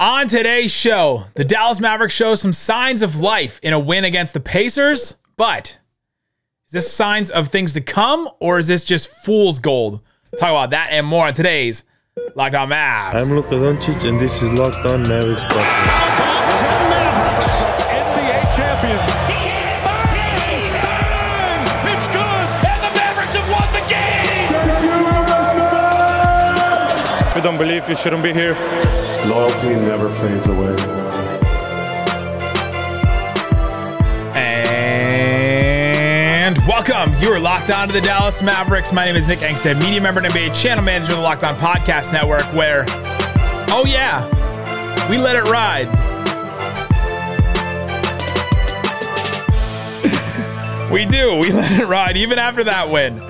On today's show, the Dallas Mavericks show some signs of life in a win against the Pacers, but is this signs of things to come or is this just fool's gold? talk about that and more on today's Locked On Mavs. I'm Luka Doncic and this is Locked On Mavericks Podcast. don't believe, you shouldn't be here. Loyalty never fades away. And welcome. You are locked on to the Dallas Mavericks. My name is Nick Engstead, media member and NBA channel manager of the Locked On Podcast Network, where, oh yeah, we let it ride. we do. We let it ride even after that win.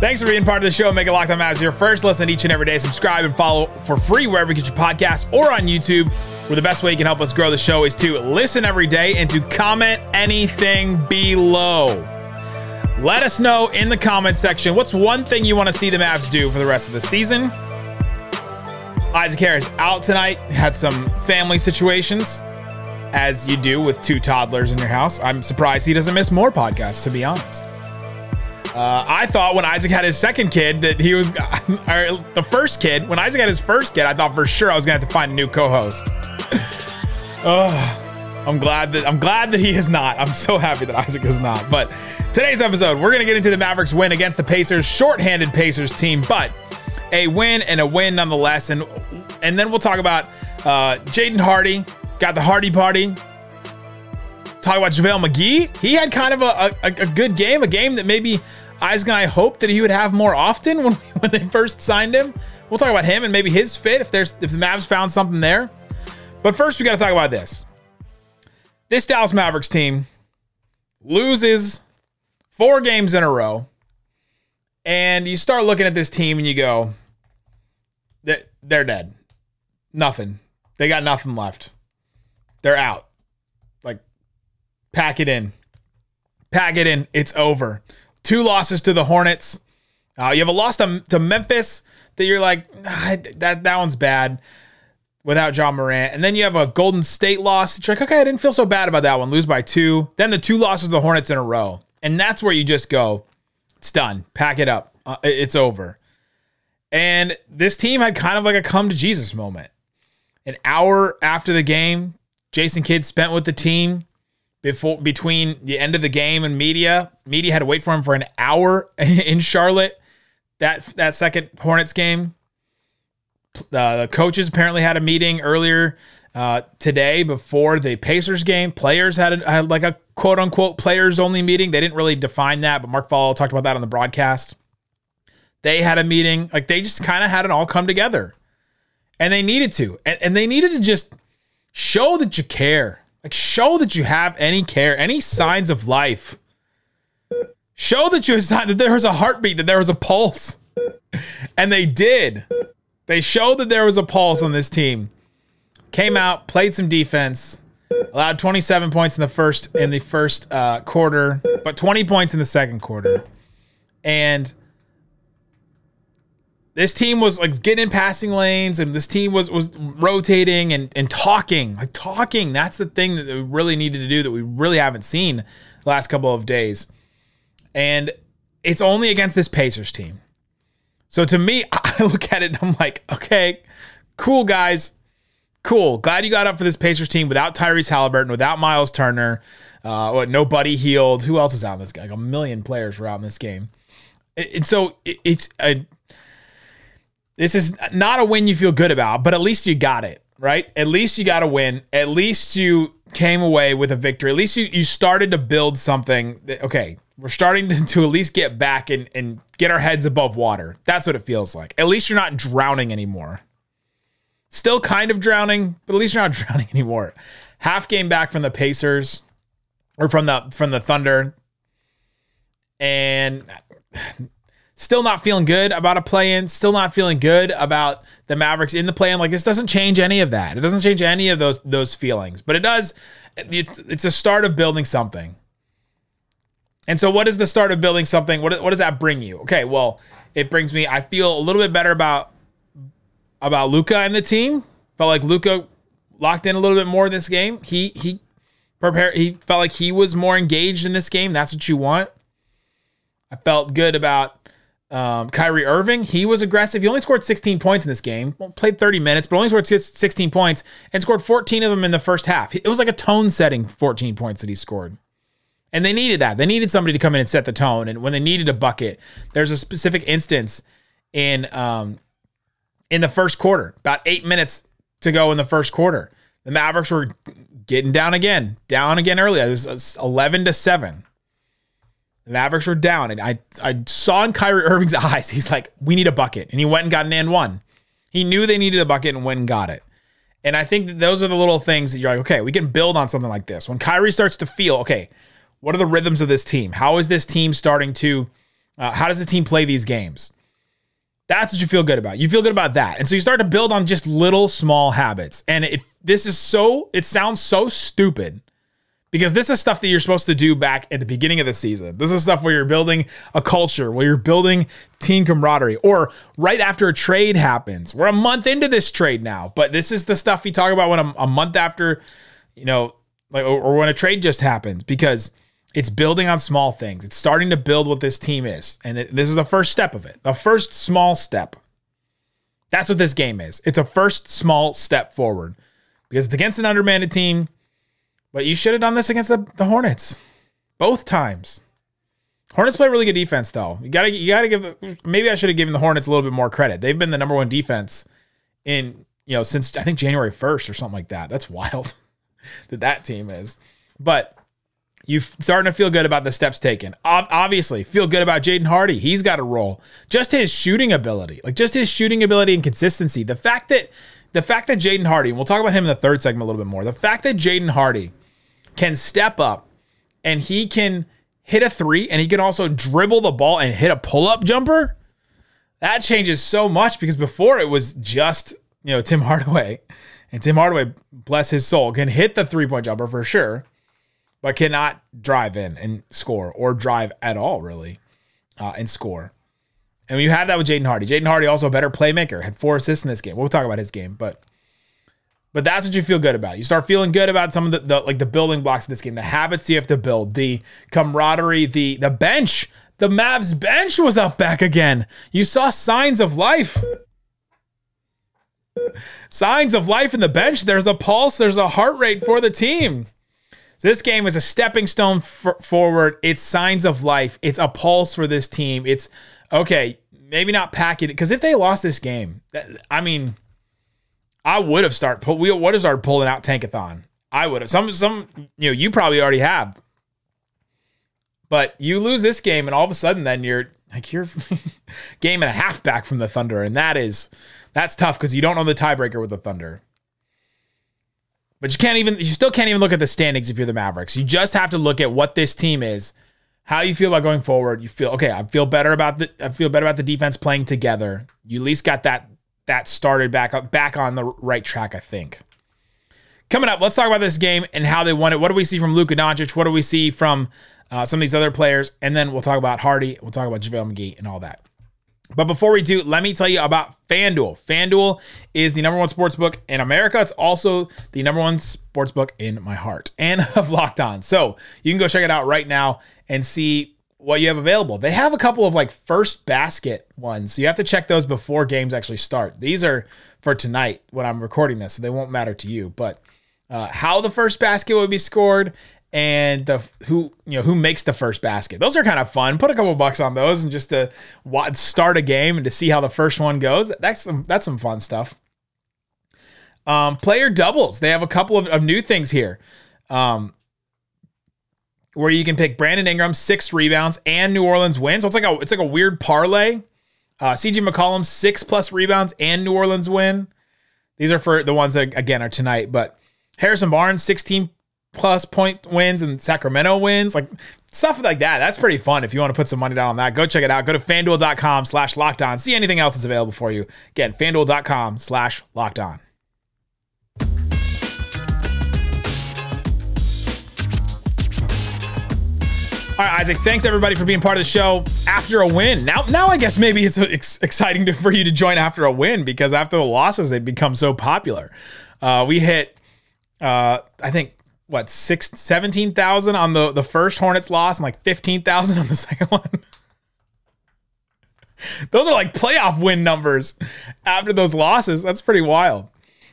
Thanks for being part of the show. Make it Locked On Mavs your first listen each and every day. Subscribe and follow for free wherever you get your podcasts or on YouTube, where the best way you can help us grow the show is to listen every day and to comment anything below. Let us know in the comment section what's one thing you want to see the Mavs do for the rest of the season. Isaac Harris out tonight, had some family situations, as you do with two toddlers in your house. I'm surprised he doesn't miss more podcasts, to be honest. Uh, I thought when Isaac had his second kid that he was, or the first kid, when Isaac had his first kid, I thought for sure I was gonna have to find a new co-host. oh, I'm glad that I'm glad that he is not. I'm so happy that Isaac is not. But today's episode, we're gonna get into the Mavericks win against the Pacers, shorthanded Pacers team, but a win and a win nonetheless. And and then we'll talk about uh, Jaden Hardy got the Hardy party Talk about JaVale McGee. He had kind of a, a, a, good game, a game that maybe gonna. I hoped that he would have more often when, when they first signed him. We'll talk about him and maybe his fit if there's if the Mavs found something there. But first, we got to talk about this. This Dallas Mavericks team loses four games in a row, and you start looking at this team and you go, "They're dead. Nothing. They got nothing left. They're out. Like, pack it in. Pack it in. It's over." Two losses to the Hornets. Uh, you have a loss to, to Memphis that you're like, that, that one's bad without John Morant. And then you have a Golden State loss. It's like, okay, I didn't feel so bad about that one. Lose by two. Then the two losses to the Hornets in a row. And that's where you just go, it's done. Pack it up. Uh, it's over. And this team had kind of like a come to Jesus moment. An hour after the game, Jason Kidd spent with the team before between the end of the game and media. Media had to wait for him for an hour in Charlotte. That that second Hornets game. Uh, the coaches apparently had a meeting earlier uh, today before the Pacers game. Players had, a, had like a quote unquote players only meeting. They didn't really define that, but Mark Fall talked about that on the broadcast. They had a meeting. Like they just kind of had it all come together. And they needed to. And, and they needed to just show that you care like, show that you have any care, any signs of life. Show that you that there was a heartbeat, that there was a pulse. And they did. They showed that there was a pulse on this team. Came out, played some defense, allowed 27 points in the first in the first uh, quarter, but 20 points in the second quarter. And this team was like getting in passing lanes and this team was was rotating and and talking like talking that's the thing that we really needed to do that we really haven't seen the last couple of days and it's only against this pacers team so to me i look at it and i'm like okay cool guys cool glad you got up for this pacers team without tyrese halliburton without miles turner uh, what nobody healed who else was out in this game like a million players were out in this game and so it's a this is not a win you feel good about, but at least you got it, right? At least you got a win. At least you came away with a victory. At least you, you started to build something. That, okay, we're starting to, to, at least get back and, and get our heads above water. That's what it feels like. At least you're not drowning anymore. Still kind of drowning, but at least you're not drowning anymore. Half game back from the Pacers or from the from the Thunder. And still not feeling good about a play in, still not feeling good about the Mavericks in the play in. Like this doesn't change any of that. It doesn't change any of those those feelings, but it does. It's it's a start of building something. And so, what is the start of building something? What what does that bring you? Okay, well, it brings me. I feel a little bit better about about Luca and the team. Felt like Luca locked in a little bit more in this game. He he prepared. He felt like he was more engaged in this game. That's what you want. I felt good about um, Kyrie Irving, he was aggressive. He only scored 16 points in this game. Well, played 30 minutes, but only scored 16 points and scored 14 of them in the first half. It was like a tone setting 14 points that he scored. And they needed that. They needed somebody to come in and set the tone. And when they needed a bucket, there's a specific instance in um, in the first quarter, about eight minutes to go in the first quarter. The Mavericks were getting down again, down again early. It was uh, 11 to 7. The Mavericks were down, and I I saw in Kyrie Irving's eyes, he's like, "We need a bucket," and he went and got an and one. He knew they needed a bucket and went and got it. And I think those are the little things that you're like, okay, we can build on something like this. When Kyrie starts to feel, okay, what are the rhythms of this team? How is this team starting to? Uh, how does the team play these games? That's what you feel good about. You feel good about that, and so you start to build on just little small habits. And it this is so it sounds so stupid because this is stuff that you're supposed to do back at the beginning of the season. This is stuff where you're building a culture, where you're building team camaraderie, or right after a trade happens. We're a month into this trade now, but this is the stuff we talk about when a, a month after, you know, like or, or when a trade just happens because it's building on small things. It's starting to build what this team is, and it, this is the first step of it, the first small step. That's what this game is. It's a first small step forward because it's against an undermanned team but you should have done this against the, the Hornets both times. Hornets play really good defense, though. You gotta you gotta give. Maybe I should have given the Hornets a little bit more credit. They've been the number one defense in you know since I think January first or something like that. That's wild that that team is. But you starting to feel good about the steps taken. obviously, feel good about Jaden Hardy. He's got a role. Just his shooting ability, like just his shooting ability and consistency. The fact that the fact that Jaden Hardy, and we'll talk about him in the third segment a little bit more. The fact that Jaden Hardy can step up and he can hit a three and he can also dribble the ball and hit a pull up jumper, that changes so much because before it was just, you know, Tim Hardaway. And Tim Hardaway, bless his soul, can hit the three point jumper for sure, but cannot drive in and score or drive at all, really, uh, and score. And you have that with Jaden Hardy. Jaden Hardy, also a better playmaker, had four assists in this game. We'll talk about his game, but but that's what you feel good about. You start feeling good about some of the, the like the building blocks of this game, the habits you have to build, the camaraderie, the the bench. The Mavs bench was up back again. You saw signs of life. signs of life in the bench. There's a pulse, there's a heart rate for the team. So this game is a stepping stone for forward. It's signs of life. It's a pulse for this team. It's okay, maybe not packing it because if they lost this game, that, I mean, I would have start pull. We, what is our pulling out tankathon? I would have some some. You know, you probably already have. But you lose this game, and all of a sudden, then you're like you're game and a half back from the Thunder, and that is that's tough because you don't know the tiebreaker with the Thunder. But you can't even you still can't even look at the standings if you're the Mavericks. You just have to look at what this team is, how you feel about going forward. You feel okay. I feel better about the I feel better about the defense playing together. You at least got that that started back up back on the right track, I think. Coming up, let's talk about this game and how they won it. What do we see from Luka Doncic? What do we see from uh, some of these other players? And then we'll talk about Hardy. We'll talk about JaVale McGee and all that. But before we do, let me tell you about FanDuel. FanDuel is the number one sports book in America. It's also the number one sports book in my heart and of Locked On. So you can go check it out right now and see what you have available. They have a couple of like first basket ones. So you have to check those before games actually start. These are for tonight when I'm recording this, so they won't matter to you. But uh, how the first basket would be scored and the who you know who makes the first basket. Those are kind of fun. Put a couple bucks on those and just to start a game and to see how the first one goes. That's some that's some fun stuff. Um, player doubles. They have a couple of, of new things here. Um, where you can pick Brandon Ingram six rebounds and New Orleans wins. So it's like a it's like a weird parlay. Uh, CJ McCollum six plus rebounds and New Orleans win. These are for the ones that again are tonight. But Harrison Barnes sixteen plus point wins and Sacramento wins like stuff like that. That's pretty fun. If you want to put some money down on that, go check it out. Go to fanduel.com slash locked on. See anything else that's available for you. Again, fanduel.com slash locked on. All right, Isaac, thanks everybody for being part of the show after a win. Now, now I guess maybe it's exciting to, for you to join after a win because after the losses, they've become so popular. Uh, we hit, uh, I think, what, six seventeen thousand on the, the first Hornets loss and like 15,000 on the second one. those are like playoff win numbers after those losses. That's pretty wild.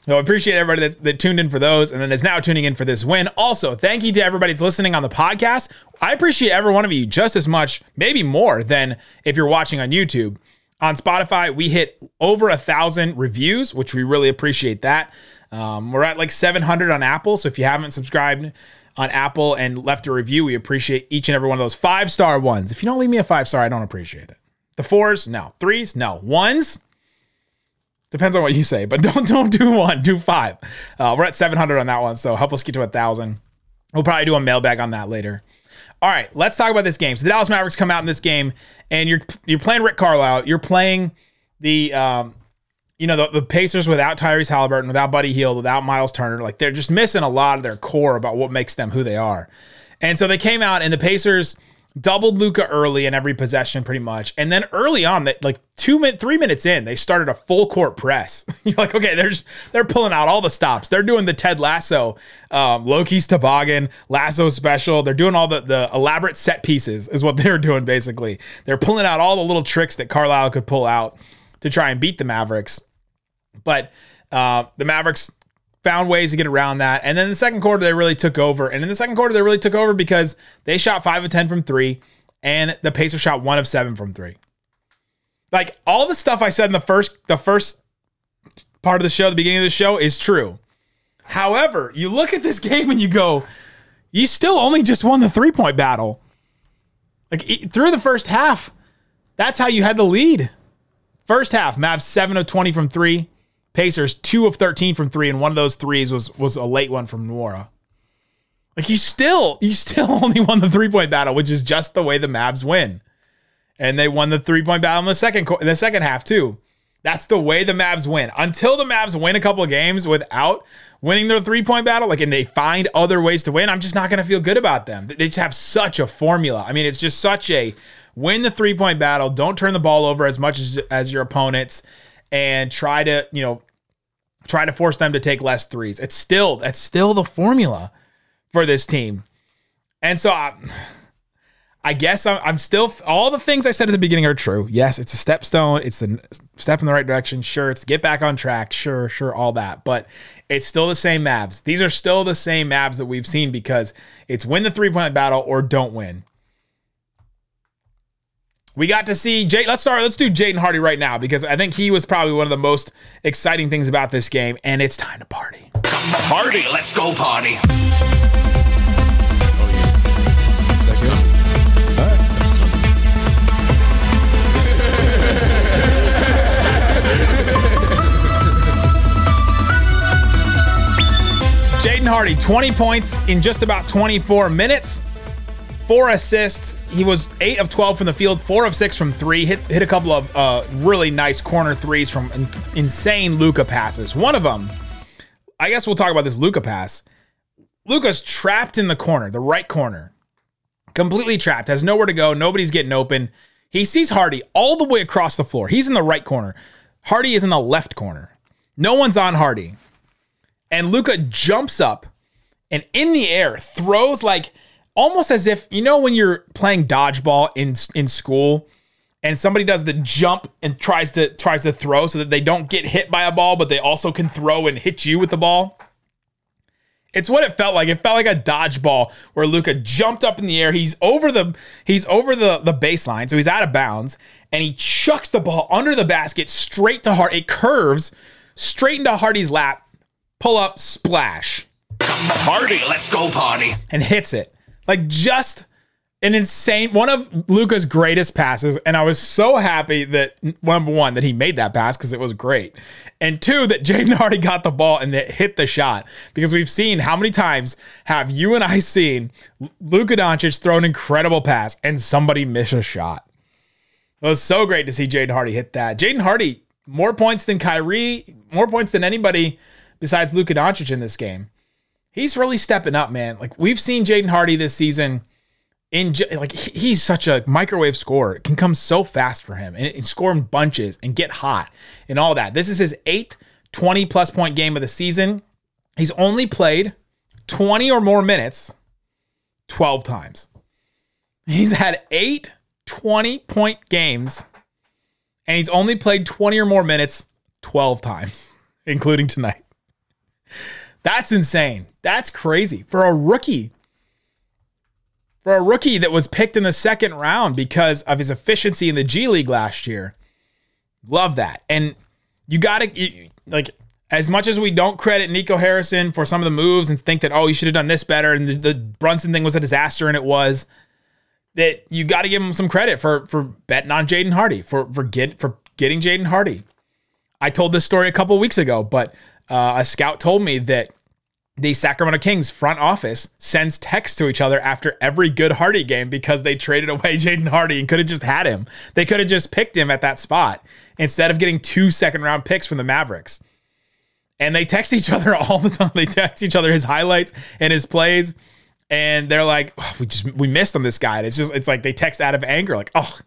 So appreciate everybody that tuned in for those and then is now tuning in for this win. Also, thank you to everybody that's listening on the podcast. I appreciate every one of you just as much, maybe more than if you're watching on YouTube. On Spotify, we hit over a thousand reviews, which we really appreciate that. Um, we're at like 700 on Apple. So if you haven't subscribed on Apple and left a review, we appreciate each and every one of those five star ones. If you don't leave me a five star, I don't appreciate it. The fours, no. Threes, no. Ones, Depends on what you say, but don't don't do one. Do five. Uh, we're at 700 on that one, so help us get to a thousand. We'll probably do a mailbag on that later. All right, let's talk about this game. So the Dallas Mavericks come out in this game, and you're you're playing Rick Carlisle. You're playing the um, you know the, the Pacers without Tyrese Halliburton, without Buddy Hield, without Miles Turner. Like they're just missing a lot of their core about what makes them who they are. And so they came out, and the Pacers doubled Luca early in every possession, pretty much. And then early on, that like two minutes, three minutes in, they started a full court press. You're like, okay, there's they're pulling out all the stops. They're doing the Ted Lasso, um, Loki's toboggan, Lasso special. They're doing all the the elaborate set pieces is what they're doing basically. They're pulling out all the little tricks that Carlisle could pull out to try and beat the Mavericks. But uh, the Mavericks found ways to get around that. And then the second quarter, they really took over. And in the second quarter, they really took over because they shot five of 10 from three, and the Pacers shot one of seven from three. Like all the stuff I said in the first, the first part of the show, the beginning of the show is true. However, you look at this game and you go, you still only just won the three point battle. Like through the first half, that's how you had the lead. First half, Mavs 7 of 20 from three, Pacers, two of 13 from three, and one of those threes was was a late one from Nuora. Like you still, he still only won the three point battle, which is just the way the Mavs win, and they won the three point battle in the second in the second half too. That's the way the Mavs win. Until the Mavs win a couple of games without winning their three point battle, like and they find other ways to win, I'm just not going to feel good about them. They just have such a formula. I mean, it's just such a win the three point battle, don't turn the ball over as much as as your opponents, and try to you know try to force them to take less threes. It's still that's still the formula for this team. And so I, um, I guess I'm, I'm still all the things I said at the beginning are true. Yes, it's a step stone. It's the step in the right direction. Sure, it's get back on track. Sure, sure, all that. But it's still the same Mavs. These are still the same Mavs that we've seen because it's win the three point battle or don't win. We got to see Jay. Let's start. Let's do Jaden Hardy right now because I think he was probably one of the most exciting things about this game, and it's time to party. Party. Let's go party. Let's go. Jaden Hardy, 20 points in just about 24 minutes four assists. He was eight of 12 from the field, four of six from three. Hit, hit a couple of uh, really nice corner threes from in, insane Luca passes. One of them, I guess we'll talk about this Luca pass. Luca's trapped in the corner, the right corner, completely trapped, has nowhere to go. Nobody's getting open. He sees Hardy all the way across the floor. He's in the right corner. Hardy is in the left corner. No one's on Hardy. And Luca jumps up and in the air throws like almost as if you know when you're playing dodgeball in in school and somebody does the jump and tries to tries to throw so that they don't get hit by a ball but they also can throw and hit you with the ball it's what it felt like it felt like a dodgeball where luca jumped up in the air he's over the he's over the the baseline so he's out of bounds and he chucks the ball under the basket straight to hart it curves straight into hardy's lap pull up splash Hardy, let's go, Party. And hits it. Like just an insane one of Luca's greatest passes, and I was so happy that number one that he made that pass because it was great, and two that Jaden already got the ball and that hit the shot because we've seen how many times have you and I seen Luka Doncic throw an incredible pass and somebody miss a shot. It was so great to see Jaden Hardy hit that. Jaden Hardy more points than Kyrie, more points than anybody besides Luka Doncic in this game he's really stepping up, man. Like we've seen Jaden Hardy this season. In like he's such a microwave scorer, it can come so fast for him and, and score in bunches and get hot and all that. This is his eighth 20 plus point game of the season. He's only played 20 or more minutes 12 times. He's had eight 20 point games and he's only played 20 or more minutes 12 times, including tonight. That's insane. That's crazy for a rookie. For a rookie that was picked in the second round because of his efficiency in the G League last year. Love that. And you got to, like, as much as we don't credit Nico Harrison for some of the moves and think that, oh, you should have done this better and the, the Brunson thing was a disaster and it was, that you got to give him some credit for for betting on Jaden Hardy, for, for, get, for getting Jaden Hardy. I told this story a couple weeks ago, but uh, a scout told me that the Sacramento Kings front office sends texts to each other after every good Hardy game because they traded away Jaden Hardy and could have just had him. They could have just picked him at that spot instead of getting two second round picks from the Mavericks. And they text each other all the time. They text each other his highlights and his plays. And they're like, oh, we just we missed on this guy. And it's just it's like they text out of anger, like, oh,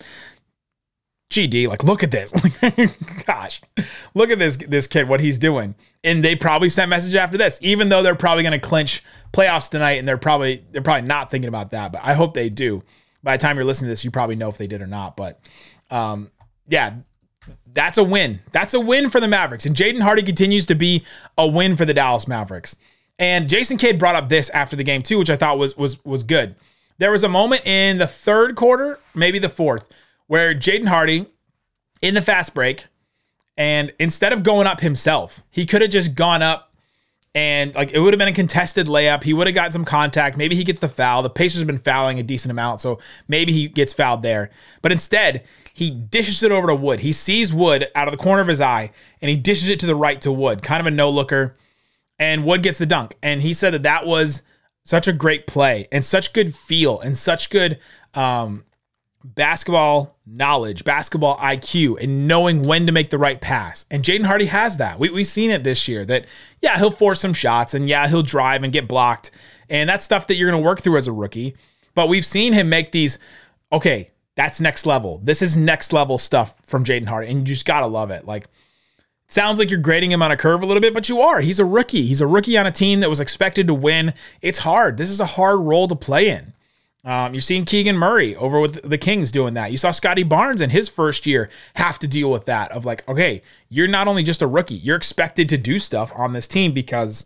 GD, like, look at this. Gosh, look at this this kid, what he's doing. And they probably sent message after this, even though they're probably going to clinch playoffs tonight, and they're probably they're probably not thinking about that. But I hope they do. By the time you're listening to this, you probably know if they did or not. But um, yeah, that's a win. That's a win for the Mavericks. And Jaden Hardy continues to be a win for the Dallas Mavericks. And Jason Kidd brought up this after the game too, which I thought was was was good. There was a moment in the third quarter, maybe the fourth where Jaden Hardy in the fast break, and instead of going up himself, he could have just gone up and like it would have been a contested layup. He would have got some contact. Maybe he gets the foul. The Pacers have been fouling a decent amount, so maybe he gets fouled there. But instead, he dishes it over to Wood. He sees Wood out of the corner of his eye and he dishes it to the right to Wood, kind of a no looker. And Wood gets the dunk. And he said that that was such a great play and such good feel and such good um, basketball knowledge, basketball IQ, and knowing when to make the right pass. And Jaden Hardy has that. We, we've seen it this year that, yeah, he'll force some shots and, yeah, he'll drive and get blocked. And that's stuff that you're going to work through as a rookie. But we've seen him make these, okay, that's next level. This is next level stuff from Jaden Hardy. And you just got to love it. Like, Sounds like you're grading him on a curve a little bit, but you are. He's a rookie. He's a rookie on a team that was expected to win. It's hard. This is a hard role to play in. Um, you've seen Keegan Murray over with the Kings doing that. You saw Scotty Barnes in his first year have to deal with that of like, okay, you're not only just a rookie, you're expected to do stuff on this team because,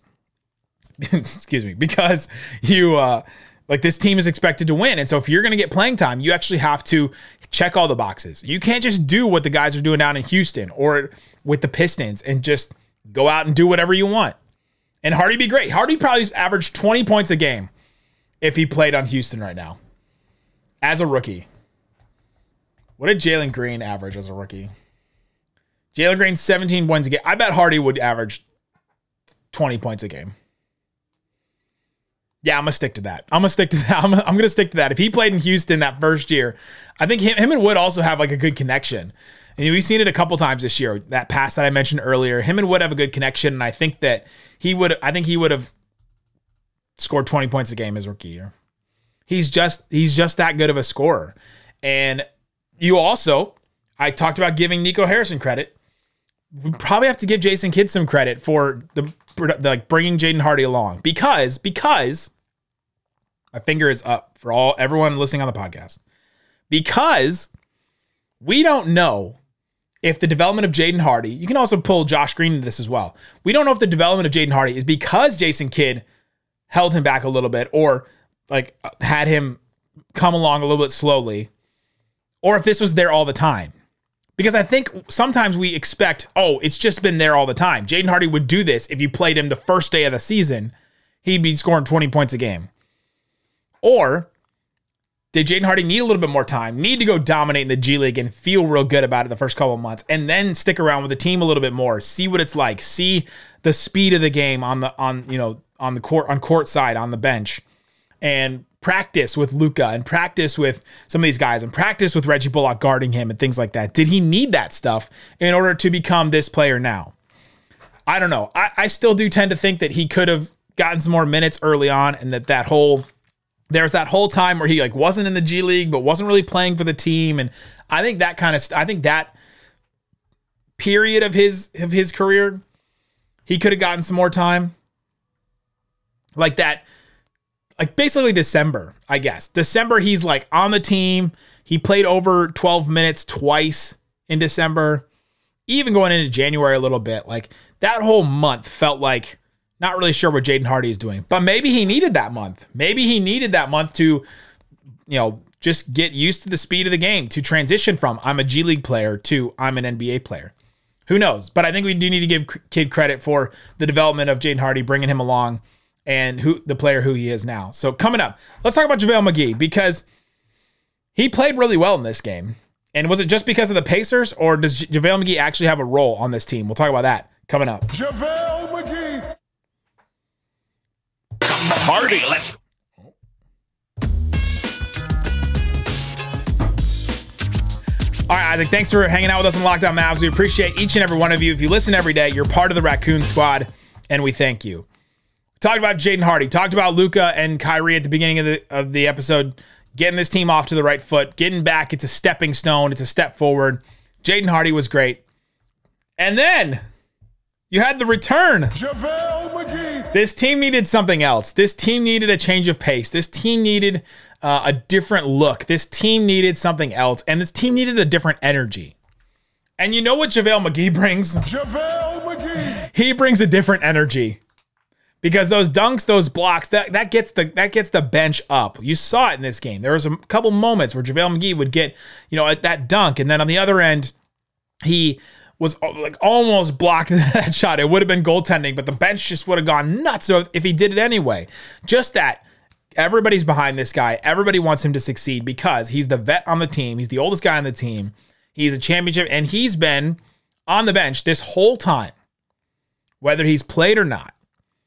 excuse me, because you, uh, like this team is expected to win. And so if you're going to get playing time, you actually have to check all the boxes. You can't just do what the guys are doing down in Houston or with the Pistons and just go out and do whatever you want. And Hardy be great. Hardy probably averaged 20 points a game if he played on Houston right now as a rookie. What did Jalen Green average as a rookie? Jalen Green, 17 points a game. I bet Hardy would average 20 points a game. Yeah, I'm gonna stick to that. I'm gonna stick to that. I'm, gonna, I'm gonna stick to that. If he played in Houston that first year, I think him, him and Wood also have like a good connection. And we've seen it a couple times this year. That pass that I mentioned earlier, him and Wood have a good connection, and I think that he would. I think he would have scored 20 points a game his rookie year. He's just he's just that good of a scorer. And you also, I talked about giving Nico Harrison credit. We probably have to give Jason Kidd some credit for the, the like bringing Jaden Hardy along because because my finger is up for all everyone listening on the podcast because we don't know if the development of Jaden Hardy. You can also pull Josh Green into this as well. We don't know if the development of Jaden Hardy is because Jason Kidd held him back a little bit or like had him come along a little bit slowly or if this was there all the time. Because I think sometimes we expect, oh, it's just been there all the time. Jaden Hardy would do this if you played him the first day of the season, he'd be scoring 20 points a game. Or did Jaden Hardy need a little bit more time, need to go dominate in the G League and feel real good about it the first couple months, and then stick around with the team a little bit more, see what it's like, see the speed of the game on the on you know on the court on court side on the bench and practice with Luca and practice with some of these guys and practice with Reggie Bullock guarding him and things like that? Did he need that stuff in order to become this player now? I don't know. I, I still do tend to think that he could have gotten some more minutes early on and that that whole there's that whole time where he like wasn't in the G League but wasn't really playing for the team and I think that kind of I think that period of his of his career he could have gotten some more time like that like basically December, I guess. December he's like on the team. He played over 12 minutes twice in December. Even going into January a little bit, like that whole month felt like not really sure what Jaden Hardy is doing. But maybe he needed that month. Maybe he needed that month to you know, just get used to the speed of the game, to transition from I'm a G League player to I'm an NBA player. Who knows? But I think we do need to give kid credit for the development of Jaden Hardy, bringing him along and who the player who he is now. So coming up, let's talk about JaVale McGee because he played really well in this game. And was it just because of the Pacers, or does JaVale McGee actually have a role on this team? We'll talk about that coming up. JaVale McGee. Party, let's All right, Isaac, thanks for hanging out with us on Lockdown Mavs. We appreciate each and every one of you. If you listen every day, you're part of the Raccoon Squad, and we thank you. Talked about Jaden Hardy. Talked about Luca and Kyrie at the beginning of the of the episode. Getting this team off to the right foot, getting back. It's a stepping stone. It's a step forward. Jaden Hardy was great, and then you had the return. Javale McGee. This team needed something else. This team needed a change of pace. This team needed uh, a different look. This team needed something else. And this team needed a different energy. And you know what JaVale McGee brings? JaVale McGee. He brings a different energy because those dunks, those blocks, that, that gets the that gets the bench up. You saw it in this game. There was a couple moments where JaVale McGee would get, you know, that dunk, and then on the other end, he was uh, like almost blocked that shot. It would have been goaltending, but the bench just would have gone nuts if he did it anyway. Just that everybody's behind this guy. Everybody wants him to succeed because he's the vet on the team. He's the oldest guy on the team. He's a championship, and he's been on the bench this whole time, whether he's played or not.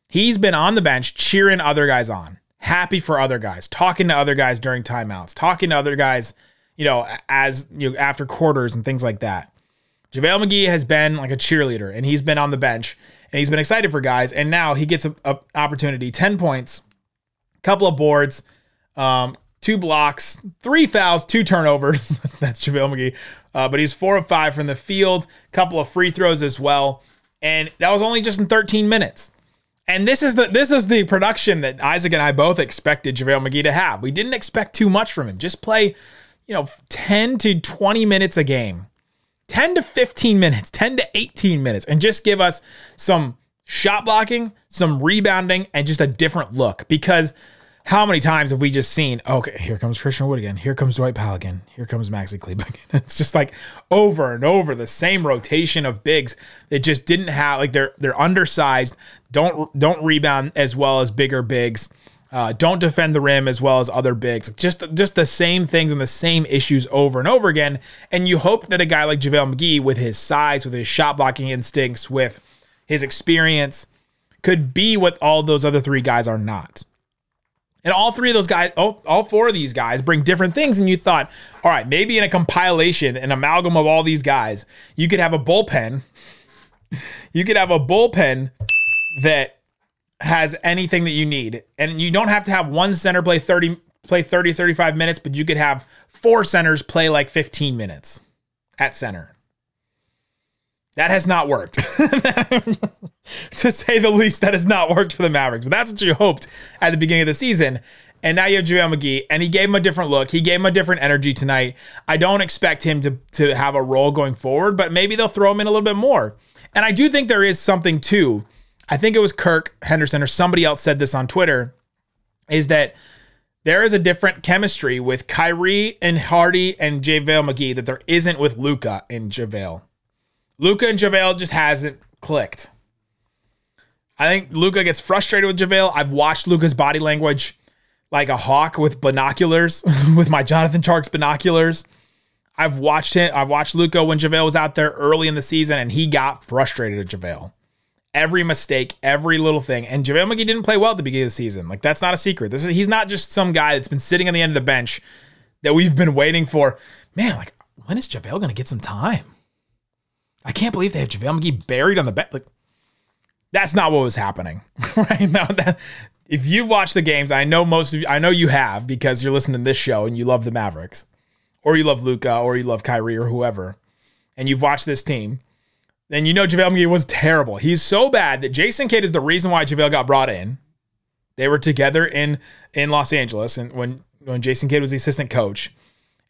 He's been on the bench cheering other guys on, happy for other guys, talking to other guys during timeouts, talking to other guys, you know, as you know, after quarters and things like that. JaVale McGee has been like a cheerleader and he's been on the bench and he's been excited for guys. And now he gets an opportunity 10 points, couple of boards, um, two blocks, three fouls, two turnovers. That's JaVale McGee. Uh, but he's four of five from the field, couple of free throws as well. And that was only just in 13 minutes. And this is the this is the production that Isaac and I both expected JaVale McGee to have. We didn't expect too much from him. Just play, you know, 10 to 20 minutes a game. 10 to 15 minutes, 10 to 18 minutes, and just give us some shot blocking, some rebounding, and just a different look. Because how many times have we just seen, okay, here comes Christian Wood again. Here comes Dwight Powell again. Here comes Maxi Kleba again. It's just like over and over the same rotation of bigs that just didn't have, like they're, they're undersized, don't, don't rebound as well as bigger bigs. Uh, don't defend the rim as well as other bigs. Just just the same things and the same issues over and over again. And you hope that a guy like JaVale McGee, with his size, with his shot blocking instincts, with his experience, could be what all those other three guys are not. And all three of those guys, all, all four of these guys bring different things. And you thought, all right, maybe in a compilation, an amalgam of all these guys, you could have a bullpen. you could have a bullpen that has anything that you need. And you don't have to have one center play 30 play 30 35 minutes, but you could have four centers play like 15 minutes at center. That has not worked. to say the least, that has not worked for the Mavericks. But that's what you hoped at the beginning of the season. And now you have JaVale McGee, and he gave him a different look. He gave him a different energy tonight. I don't expect him to, to have a role going forward, but maybe they'll throw him in a little bit more. And I do think there is something too. I think it was Kirk Henderson or somebody else said this on Twitter, is that there is a different chemistry with Kyrie and Hardy and JaVale McGee that there isn't with Luca and JaVale. Luca and JaVale just hasn't clicked. I think Luca gets frustrated with JaVale. I've watched Luca's body language like a hawk with binoculars, with my Jonathan Chark's binoculars. I've watched him. I watched Luca when JaVale was out there early in the season, and he got frustrated at JaVale. Every mistake, every little thing. And JaVale McGee didn't play well at the beginning of the season. Like, that's not a secret. This is he's not just some guy that's been sitting on the end of the bench that we've been waiting for. Man, like, when is JaVale gonna get some time? I can't believe they have JaVale McGee buried on the bed. Like, that's not what was happening, right? Now, that, if you watch the games, I know most of you, I know you have because you're listening to this show and you love the Mavericks, or you love Luca, or you love Kyrie, or whoever, and you've watched this team, then you know JaVale McGee was terrible. He's so bad that Jason Kidd is the reason why JaVale got brought in. They were together in in Los Angeles, and when when Jason Kidd was the assistant coach,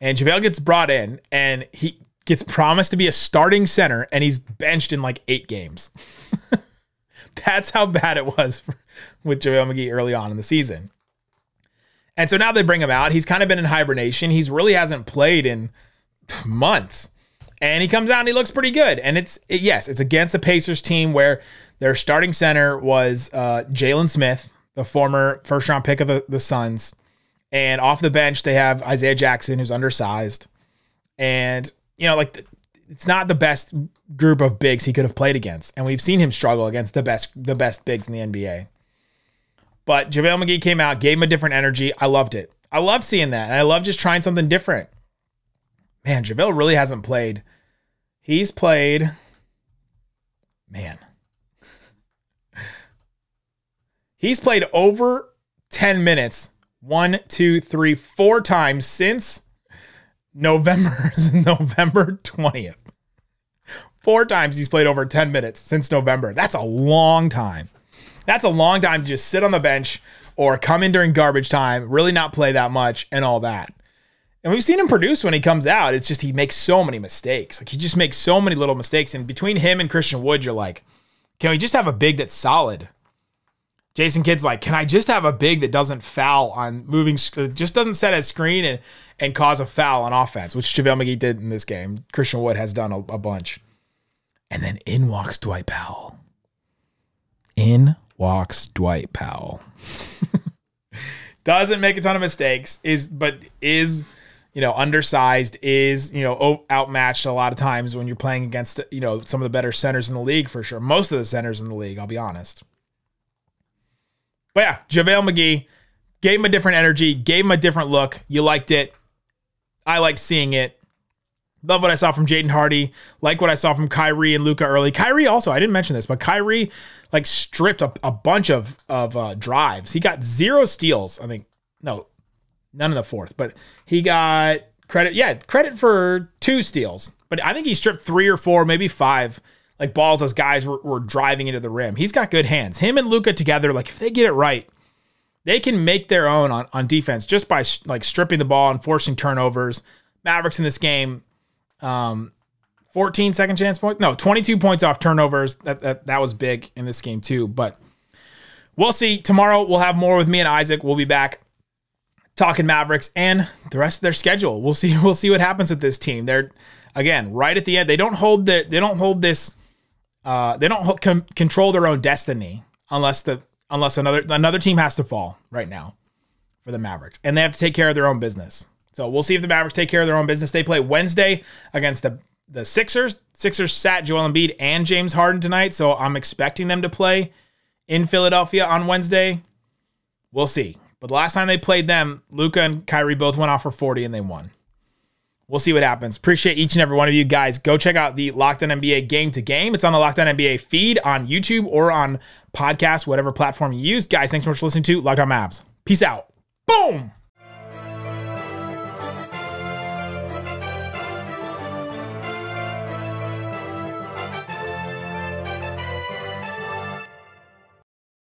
and JaVale gets brought in, and he gets promised to be a starting center and he's benched in like eight games. That's how bad it was for, with JaVale McGee early on in the season. And so now they bring him out. He's kind of been in hibernation. He's really hasn't played in months. And he comes out and he looks pretty good. And it's, it, yes, it's against a Pacers team where their starting center was uh, Jalen Smith, the former first round pick of the, the Suns. And off the bench, they have Isaiah Jackson, who's undersized. And you know, like the, it's not the best group of bigs he could have played against, and we've seen him struggle against the best the best bigs in the NBA. But JaVale McGee came out, gave him a different energy. I loved it. I love seeing that, and I love just trying something different. Man, JaVale really hasn't played. He's played. Man. He's played over 10 minutes. One, two, three, four times since November November 20th. Four times he's played over 10 minutes since November. That's a long time. That's a long time to just sit on the bench or come in during garbage time, really not play that much and all that. And we've seen him produce when he comes out. It's just he makes so many mistakes. Like he just makes so many little mistakes. And between him and Christian Wood, you're like, can we just have a big that's solid? Jason Kidd's like, can I just have a big that doesn't foul on moving, just doesn't set a screen and, and cause a foul on offense, which JaVale McGee did in this game. Christian Wood has done a, a bunch. And then in walks Dwight Powell. In walks Dwight Powell. Doesn't make a ton of mistakes, is but is you know undersized, is you know outmatched a lot of times when you're playing against you know some of the better centers in the league for sure. Most of the centers in the league, I'll be honest. But yeah, JaVale McGee gave him a different energy, gave him a different look. You liked it. I liked seeing it. Love what I saw from Jaden Hardy. Like what I saw from Kyrie and Luca early. Kyrie also, I didn't mention this, but Kyrie like stripped a, a bunch of of uh, drives. He got zero steals. I think no, none in the fourth, but he got credit. Yeah, credit for two steals. But I think he stripped three or four, maybe five like balls as guys were, were driving into the rim. He's got good hands. Him and Luca together, like if they get it right, they can make their own on, on defense just by sh- like stripping the ball and forcing turnovers. Mavericks in this game, um, 14 second chance points. No, 22 points off turnovers. That, that, that was big in this game too. But we'll see. Tomorrow we'll have more with me and Isaac. We'll be back talking Mavericks and the rest of their schedule. We'll see. We'll see what happens with this team. They're again right at the end. They don't hold the. They don't hold this uh, they don't com- control their own destiny unless the unless another another team has to fall right now for the Mavericks, and they have to take care of their own business. So we'll see if the Mavericks take care of their own business. They play Wednesday against the the Sixers. Sixers sat Joel Embiid and James Harden tonight, so I'm expecting them to play in Philadelphia on Wednesday. We'll see. But the last time they played them, Luca and Kyrie both went off for 40 and they won. We'll see what happens. Appreciate each and every one of you guys. Go check out the Lockdown NBA game to game. It's on the Lockdown NBA feed on YouTube or on podcast, whatever platform you use. Guys, thanks so much for listening to Lockdown Mavs. Peace out. Boom.